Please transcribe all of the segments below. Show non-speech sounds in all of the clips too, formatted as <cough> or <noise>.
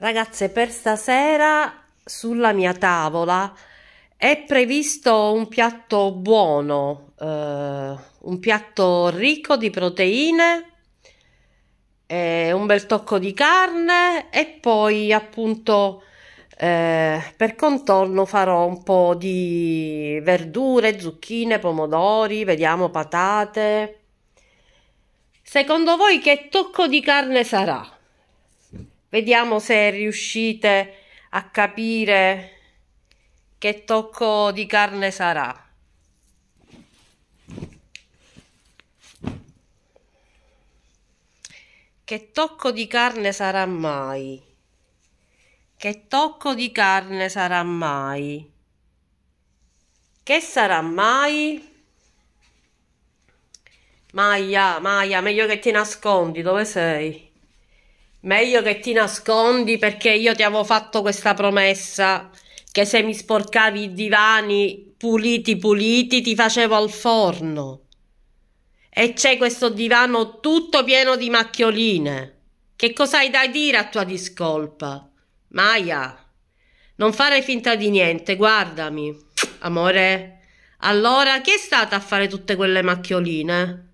Ragazze, per stasera sulla mia tavola è previsto un piatto buono, eh, un piatto ricco di proteine, eh, un bel tocco di carne e poi appunto eh, per contorno farò un po' di verdure, zucchine, pomodori, vediamo patate. Secondo voi che tocco di carne sarà? Vediamo se riuscite a capire che tocco di carne sarà. Che tocco di carne sarà mai? Che tocco di carne sarà mai? Che sarà mai? Maia, Maia, meglio che ti nascondi, dove sei? Meglio che ti nascondi perché io ti avevo fatto questa promessa che se mi sporcavi i divani puliti puliti ti facevo al forno. E c'è questo divano tutto pieno di macchioline. Che cosa hai da dire a tua discolpa? Maia, non fare finta di niente, guardami. Amore, allora chi è stata a fare tutte quelle macchioline?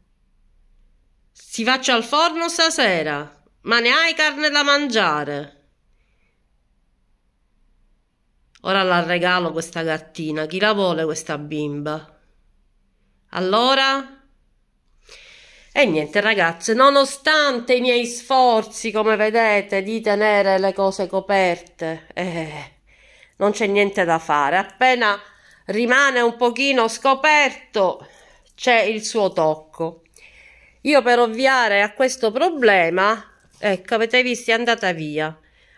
Si faccio al forno stasera. Ma ne hai carne da mangiare? Ora la regalo questa gattina, Chi la vuole questa bimba? Allora? E niente ragazze, nonostante i miei sforzi, come vedete, di tenere le cose coperte, eh, non c'è niente da fare. Appena rimane un pochino scoperto, c'è il suo tocco. Io per ovviare a questo problema ecco avete visto è andata via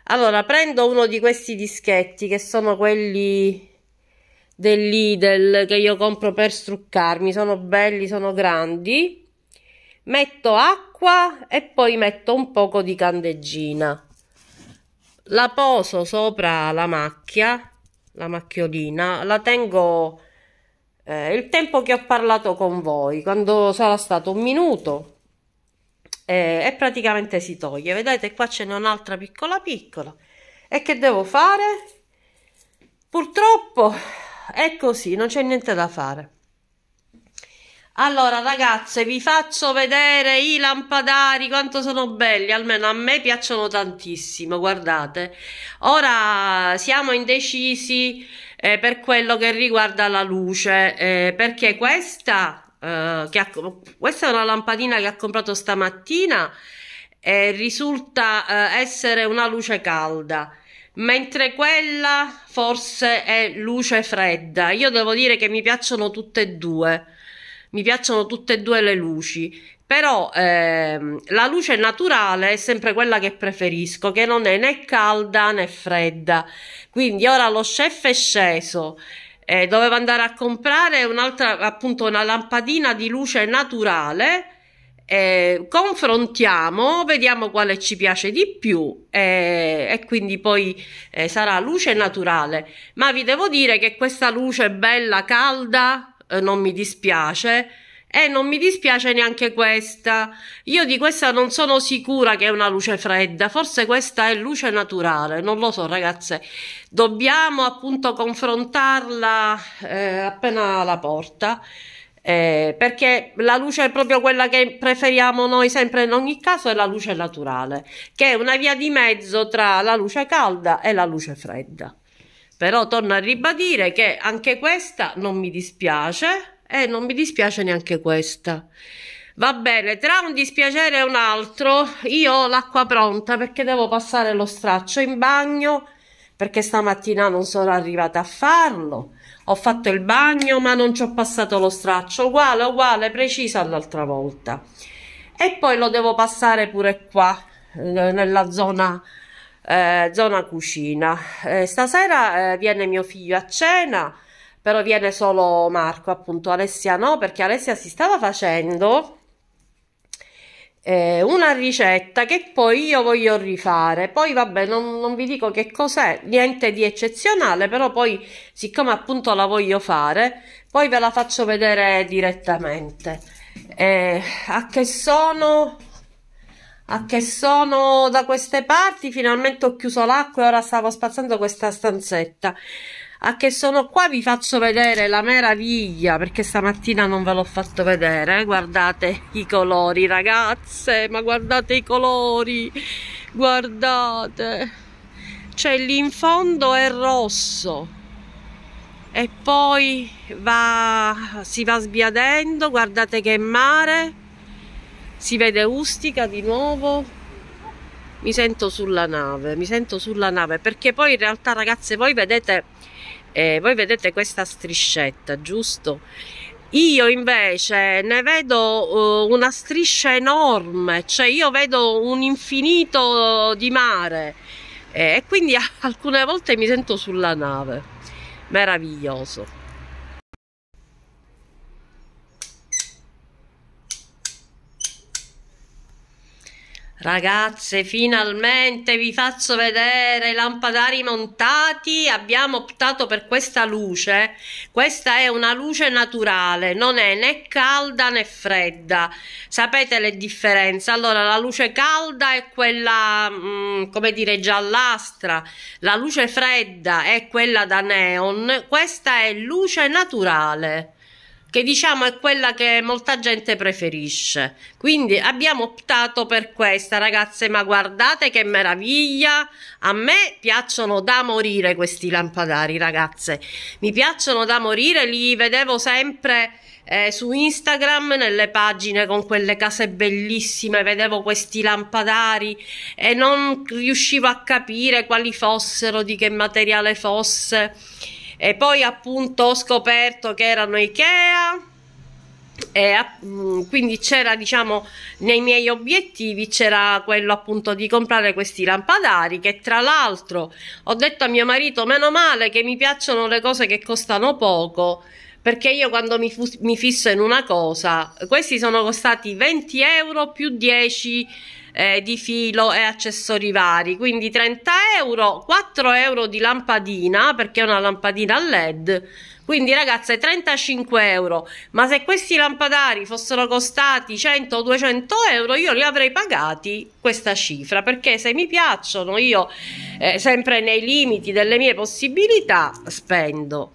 allora prendo uno di questi dischetti che sono quelli del Lidl che io compro per struccarmi sono belli sono grandi metto acqua e poi metto un poco di candeggina la poso sopra la macchia la macchiolina la tengo eh, il tempo che ho parlato con voi quando sarà stato un minuto eh, e praticamente si toglie vedete qua ce n'è un'altra piccola piccola e che devo fare purtroppo è così non c'è niente da fare allora ragazze vi faccio vedere i lampadari quanto sono belli almeno a me piacciono tantissimo guardate ora siamo indecisi eh, per quello che riguarda la luce eh, perché questa eh, che ha, questa è una lampadina che ha comprato stamattina e risulta eh, essere una luce calda mentre quella forse è luce fredda. Io devo dire che mi piacciono tutte e due, mi piacciono tutte e due le luci, però ehm, la luce naturale è sempre quella che preferisco, che non è né calda né fredda. Quindi ora lo chef è sceso eh, doveva andare a comprare un'altra, appunto, una lampadina di luce naturale. Eh, confrontiamo, vediamo quale ci piace di più eh, e quindi poi eh, sarà luce naturale. Ma vi devo dire che questa luce bella, calda, eh, non mi dispiace e eh, non mi dispiace neanche questa. Io di questa non sono sicura che è una luce fredda, forse questa è luce naturale, non lo so ragazze. Dobbiamo appunto confrontarla eh, appena alla porta. Eh, perché la luce è proprio quella che preferiamo noi sempre in ogni caso è la luce naturale che è una via di mezzo tra la luce calda e la luce fredda però torno a ribadire che anche questa non mi dispiace e eh, non mi dispiace neanche questa. Va bene, tra un dispiacere e un altro, io ho l'acqua pronta perché devo passare lo straccio in bagno perché stamattina non sono arrivata a farlo. Ho fatto il bagno ma non ci ho passato lo straccio, uguale, uguale, precisa all'altra volta. E poi lo devo passare pure qua, eh, nella zona, eh, zona cucina. Eh, stasera eh, viene mio figlio a cena però viene solo Marco, appunto Alessia no, perché Alessia si stava facendo eh, una ricetta che poi io voglio rifare. Poi vabbè, non, non vi dico che cos'è, niente di eccezionale, però poi siccome appunto la voglio fare, poi ve la faccio vedere direttamente. Eh, a che sono a che sono da queste parti finalmente ho chiuso l'acqua e ora stavo spazzando questa stanzetta a che sono qua vi faccio vedere la meraviglia perché stamattina non ve l'ho fatto vedere guardate i colori ragazze ma guardate i colori guardate cioè lì in fondo è rosso e poi va, si va sbiadendo guardate che mare si vede Ustica di nuovo mi sento sulla nave mi sento sulla nave perché poi in realtà ragazze voi vedete eh, voi vedete questa striscetta giusto io invece ne vedo uh, una striscia enorme cioè io vedo un infinito di mare eh, e quindi <laughs> alcune volte mi sento sulla nave meraviglioso Ragazze, finalmente vi faccio vedere i lampadari montati. Abbiamo optato per questa luce. Questa è una luce naturale, non è né calda né fredda. Sapete le differenze? Allora, la luce calda è quella, mh, mm, come dire, giallastra. La luce fredda è quella da neon. Questa è luce naturale che diciamo è quella che molta gente preferisce. Quindi abbiamo optato per questa, ragazze, ma guardate che meraviglia! A me piacciono da morire questi lampadari, ragazze. Mi piacciono da morire, li vedevo sempre eh, su Instagram nelle pagine con quelle case bellissime, vedevo questi lampadari e non riuscivo a capire quali fossero, di che materiale fosse e poi appunto ho scoperto che erano Ikea e, mm, quindi c'era diciamo nei miei obiettivi c'era quello appunto di comprare questi lampadari che tra l'altro ho detto a mio marito meno male che mi piacciono le cose che costano poco perché io quando mi, mi fisso in una cosa questi sono costati 20 euro più 10 eh, di filo e accessori vari quindi 30 euro 4 euro di lampadina perché è una lampadina a led quindi ragazze 35 euro ma se questi lampadari fossero costati 100 o 200 euro io li avrei pagati questa cifra perché se mi piacciono io eh, sempre nei limiti delle mie possibilità spendo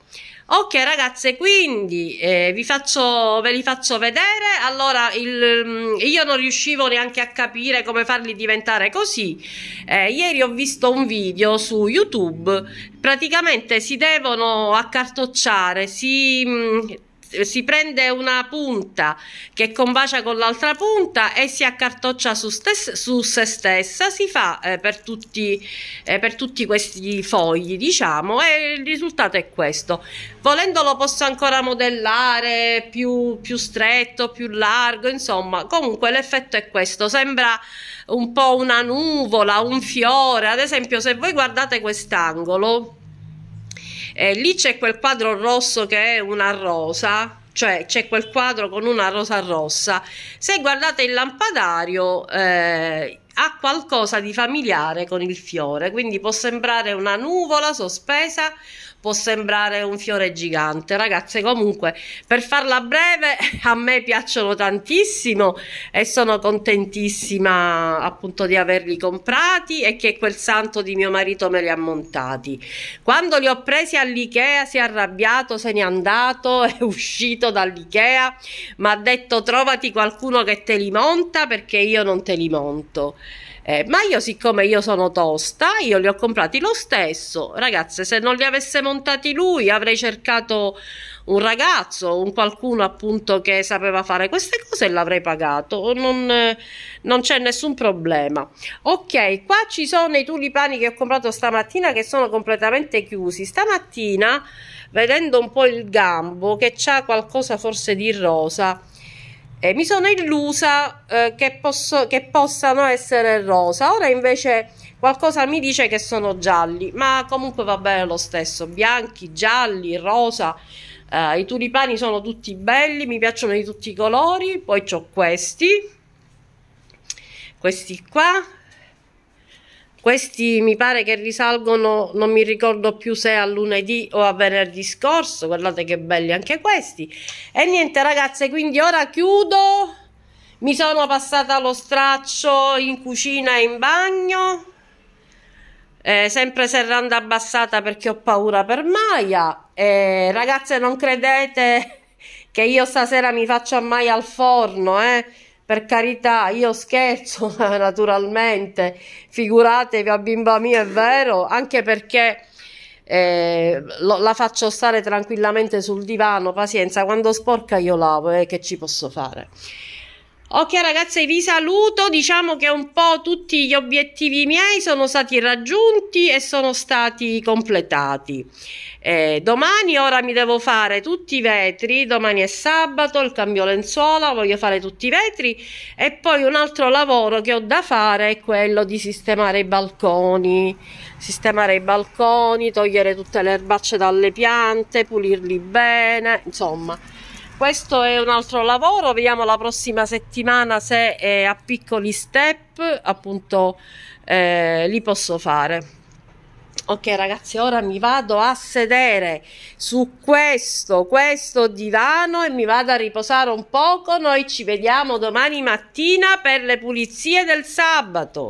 ok ragazze quindi eh, vi faccio ve li faccio vedere allora il, mm, io non riuscivo neanche a capire come farli diventare così eh, ieri ho visto un video su youtube praticamente si devono accartocciare si mm, si prende una punta che combacia con l'altra punta e si accartoccia su, stes- su se stessa, si fa eh, per, tutti, eh, per, tutti, questi fogli, diciamo, e il risultato è questo. Volendolo posso ancora modellare più, più stretto, più largo, insomma, comunque l'effetto è questo, sembra un po' una nuvola, un fiore, ad esempio se voi guardate quest'angolo, eh, lì c'è quel quadro rosso che è una rosa cioè c'è quel quadro con una rosa rossa se guardate il lampadario eh, ha qualcosa di familiare con il fiore quindi può sembrare una nuvola sospesa può sembrare un fiore gigante. Ragazze, comunque, per farla breve, <laughs> a me piacciono tantissimo e sono contentissima appunto di averli comprati e che quel santo di mio marito me li ha montati. Quando li ho presi all'Ikea si è arrabbiato, se n'è andato, <laughs> è uscito dall'Ikea, mi ha detto trovati qualcuno che te li monta perché io non te li monto. Eh, ma io siccome io sono tosta, io li ho comprati lo stesso. Ragazze, se non li avesse montati lui, avrei cercato un ragazzo, un qualcuno appunto che sapeva fare queste cose e l'avrei pagato. Non, eh, non c'è nessun problema. Ok, qua ci sono i tulipani che ho comprato stamattina che sono completamente chiusi. Stamattina, vedendo un po' il gambo che c'ha qualcosa forse di rosa, e mi sono illusa eh, che, posso, che possano essere rosa, ora invece qualcosa mi dice che sono gialli, ma comunque va bene lo stesso, bianchi, gialli, rosa, eh, i tulipani sono tutti belli, mi piacciono di tutti i colori, poi ho questi, questi qua, questi mi pare che risalgono, non mi ricordo più se a lunedì o a venerdì scorso, guardate che belli anche questi. E niente ragazze, quindi ora chiudo, mi sono passata lo straccio in cucina e in bagno, eh, sempre serranda abbassata perché ho paura per Maya. Eh, ragazze non credete che io stasera mi faccia mai al forno, eh? per carità, io scherzo <laughs> naturalmente, figuratevi a bimba mia, è vero, anche perché eh, lo, la faccio stare tranquillamente sul divano, pazienza, quando sporca io lavo, eh, che ci posso fare? Ok ragazzi, vi saluto, diciamo che un po' tutti gli obiettivi miei sono stati raggiunti e sono stati completati. Eh, domani ora mi devo fare tutti i vetri, domani è sabato, il cambio lenzuola, voglio fare tutti i vetri e poi un altro lavoro che ho da fare è quello di sistemare i balconi, sistemare i balconi, togliere tutte le erbacce dalle piante, pulirli bene, insomma questo è un altro lavoro vediamo la prossima settimana se è eh, a piccoli step appunto eh, li posso fare ok ragazzi ora mi vado a sedere su questo questo divano e mi vado a riposare un poco noi ci vediamo domani mattina per le pulizie del sabato